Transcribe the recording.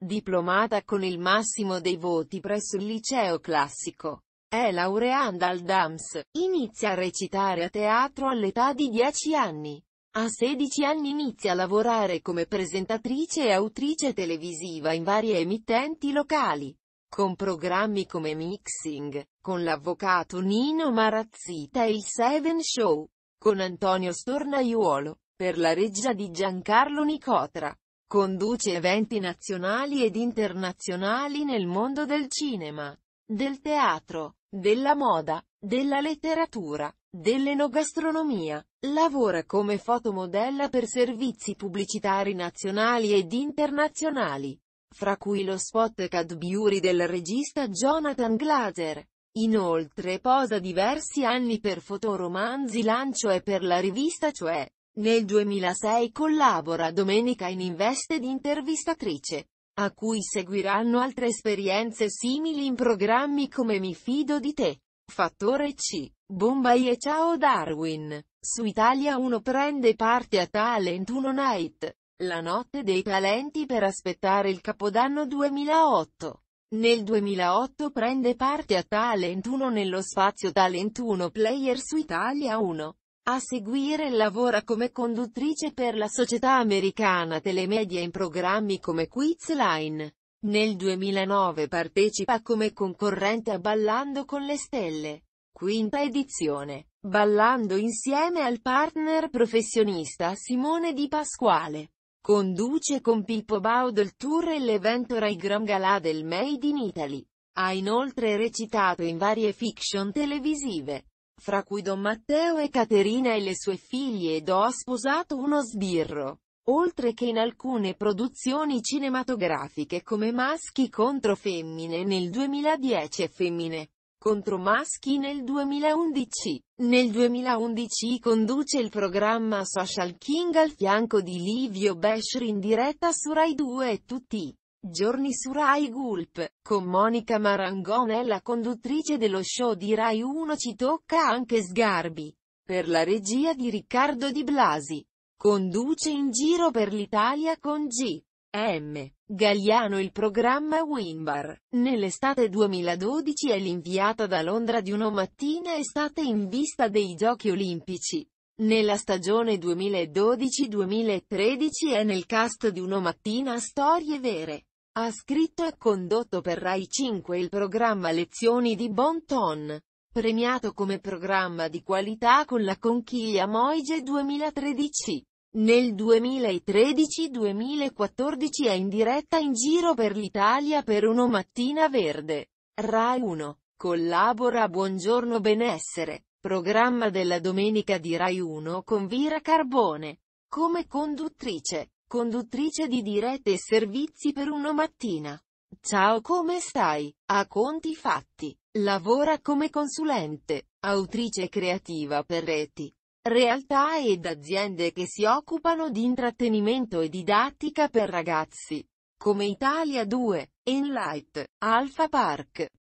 Diplomata con il massimo dei voti presso il liceo classico. È laureanda al DAMS, inizia a recitare a teatro all'età di 10 anni. A 16 anni inizia a lavorare come presentatrice e autrice televisiva in varie emittenti locali, con programmi come Mixing, con l'avvocato Nino Marazzita e il Seven Show, con Antonio Stornaiuolo, per la reggia di Giancarlo Nicotra. Conduce eventi nazionali ed internazionali nel mondo del cinema, del teatro, della moda, della letteratura, dell'enogastronomia. Lavora come fotomodella per servizi pubblicitari nazionali ed internazionali, fra cui lo spot Cadbury del regista Jonathan Glaser. Inoltre posa diversi anni per fotoromanzi Lancio e per la rivista Cioè. Nel 2006 collabora Domenica in Investe di intervistatrice, a cui seguiranno altre esperienze simili in programmi come Mi fido di te, Fattore C, Bombay e Ciao Darwin. Su Italia 1 prende parte a Talent 1 Night, la notte dei talenti per aspettare il Capodanno 2008. Nel 2008 prende parte a Talent 1 nello spazio Talent 1 Player su Italia 1. A seguire lavora come conduttrice per la società americana Telemedia in programmi come Quizline. Nel 2009 partecipa come concorrente a Ballando con le Stelle. Quinta edizione. Ballando insieme al partner professionista Simone Di Pasquale. Conduce con Pippo Baudo il tour e l'evento Rai Gran Galà del Made in Italy. Ha inoltre recitato in varie fiction televisive fra cui Don Matteo e Caterina e le sue figlie ed ho sposato uno sbirro. Oltre che in alcune produzioni cinematografiche come Maschi contro Femmine nel 2010 e Femmine contro Maschi nel 2011. Nel 2011 conduce il programma Social King al fianco di Livio Besher in diretta su Rai 2 e Tutti. Giorni su Rai Gulp, con Monica Marangon è la conduttrice dello show di Rai 1 ci tocca anche Sgarbi. Per la regia di Riccardo Di Blasi. Conduce in giro per l'Italia con G. M. Galliano il programma Wimbar. Nell'estate 2012 è l'inviata da Londra di una mattina estate in vista dei Giochi Olimpici. Nella stagione 2012-2013 è nel cast di Uno Mattina Storie Vere. Ha scritto e condotto per Rai 5 il programma Lezioni di Bon Ton, premiato come programma di qualità con la Conchiglia Moige 2013. Nel 2013-2014 è in diretta in giro per l'Italia per Uno Mattina Verde. Rai 1. Collabora a Buongiorno Benessere, programma della domenica di Rai 1 con Vira Carbone, come conduttrice conduttrice di dirette e servizi per uno mattina. Ciao come stai? A conti fatti. Lavora come consulente, autrice creativa per reti, realtà ed aziende che si occupano di intrattenimento e didattica per ragazzi, come Italia 2, Enlight, Alpha Park,